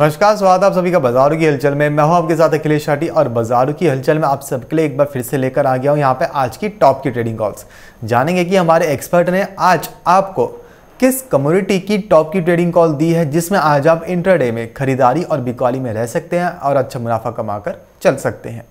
नमस्कार स्वागत आप सभी का बाजारों की हलचल में मैं हूं आपके साथ अखिलेश शाटी और बाजारों की हलचल में आप सबके लिए एक बार फिर से लेकर आ गया हूं यहां पे आज की टॉप की ट्रेडिंग कॉल्स जानेंगे कि हमारे एक्सपर्ट ने आज आपको किस कम्युनिटी की टॉप की ट्रेडिंग कॉल दी है जिसमें आज आप इंटरडे में खरीदारी और बिकवाली में रह सकते हैं और अच्छा मुनाफा कमा चल सकते हैं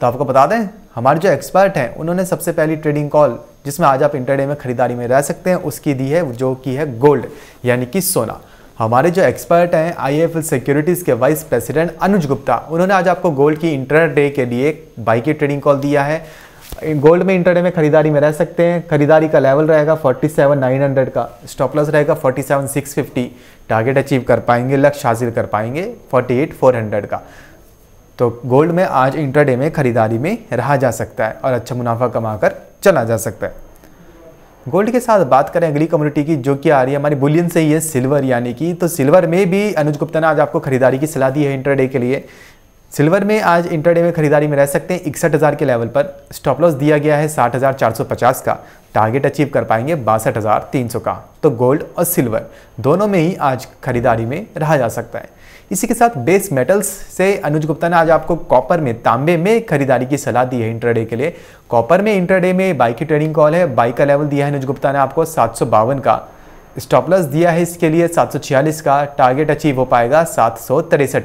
तो आपको बता दें हमारे जो एक्सपर्ट हैं उन्होंने सबसे पहली ट्रेडिंग कॉल जिसमें आज आप इंटरडे में खरीदारी में रह सकते हैं उसकी दी है जो कि है गोल्ड यानी कि सोना हमारे जो एक्सपर्ट हैं आईएफएल सिक्योरिटीज़ के वाइस प्रेसिडेंट अनुज गुप्ता उन्होंने आज आपको गोल्ड की डे के लिए बाई की ट्रेडिंग कॉल दिया है गोल्ड में इंटरडे में खरीदारी में रह सकते हैं खरीदारी का लेवल रहेगा 47,900 का स्टॉप लॉस रहेगा 47,650 टारगेट अचीव कर पाएंगे लक्ष्य हासिल कर पाएंगे 48,400 का तो गोल्ड में आज इंटरडे में खरीदारी में रहा जा सकता है और अच्छा मुनाफा कमाकर चला जा सकता है गोल्ड के साथ बात करें अगली कम्युनिटी की जो कि आ रही है हमारी बुलियन से ही है सिल्वर यानी कि तो सिल्वर में भी अनुज गुप्ता ने आज आपको खरीदारी की सलाह दी है इंटरडे के लिए सिल्वर में आज इंटरडे में खरीदारी में रह सकते हैं इकसठ हज़ार के लेवल पर स्टॉप लॉस दिया गया है साठ हज़ार चार सौ पचास का टारगेट अचीव कर पाएंगे बासठ हज़ार तीन सौ का तो गोल्ड और सिल्वर दोनों में ही आज खरीदारी में रहा जा सकता है इसी के साथ बेस मेटल्स से अनुज गुप्ता ने आज आपको कॉपर में तांबे में खरीदारी की सलाह दी है इंटरडे के लिए कॉपर में इंटरडे में बाई की ट्रेडिंग कॉल है बाई का लेवल दिया है अनुज गुप्ता ने आपको सात का स्टॉपलस दिया है इसके लिए सात का टारगेट अचीव हो पाएगा सात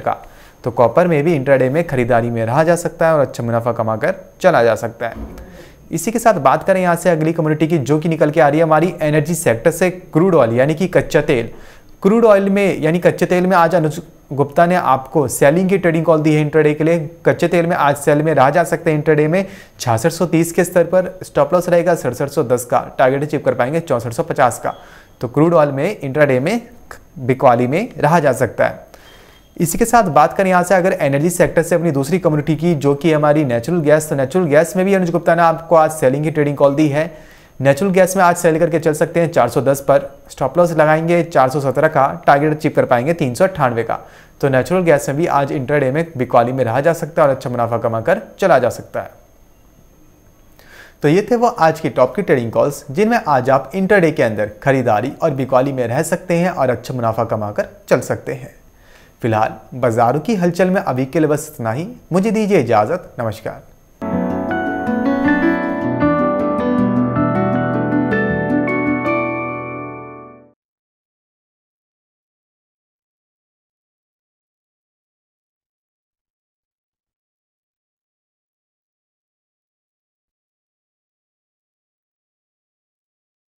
का तो कॉपर में भी इंटरडे में खरीदारी में रहा जा सकता है और अच्छा मुनाफा कमाकर चला जा सकता है इसी के साथ बात करें यहाँ से अगली कम्युनिटी की जो कि निकल के आ रही है हमारी एनर्जी सेक्टर से क्रूड ऑयल यानी कि कच्चा तेल क्रूड ऑयल में यानी कच्चे तेल में आज अनुज गुप्ता ने आपको सेलिंग की ट्रेडिंग कॉल दी है इंटरडे के लिए कच्चे तेल में आज सेल में रहा जा सकता है इंटरडे में छियासठ के स्तर पर स्टॉप लॉस रहेगा सड़सठ का टारगेट अचीव कर पाएंगे चौंसठ का तो क्रूड ऑयल में इंटरडे में बिकवाली में रहा जा सकता है इसी के साथ बात करें यहाँ से अगर एनर्जी सेक्टर से अपनी दूसरी कम्युनिटी की जो कि हमारी नेचुरल गैस तो नेचुरल गैस में भी अनुज गुप्ता ने आपको आज सेलिंग की ट्रेडिंग कॉल दी है नेचुरल गैस में आज सेल करके चल सकते हैं 410 पर स्टॉप लॉस लगाएंगे 417 का टारगेट अचीव कर पाएंगे तीन का तो नेचुरल गैस में भी आज इंटरडे में बिकवाली में रहा जा सकता है और अच्छा मुनाफा कमाकर चला जा सकता है तो ये थे वो आज की टॉप की ट्रेडिंग कॉल्स जिनमें आज आप इंटरडे के अंदर खरीदारी और बिकवाली में रह सकते हैं और अच्छा मुनाफा कमाकर चल सकते हैं फिलहाल बाजारों की हलचल में अभी के लिए बस इतना ही मुझे दीजिए इजाज़त नमस्कार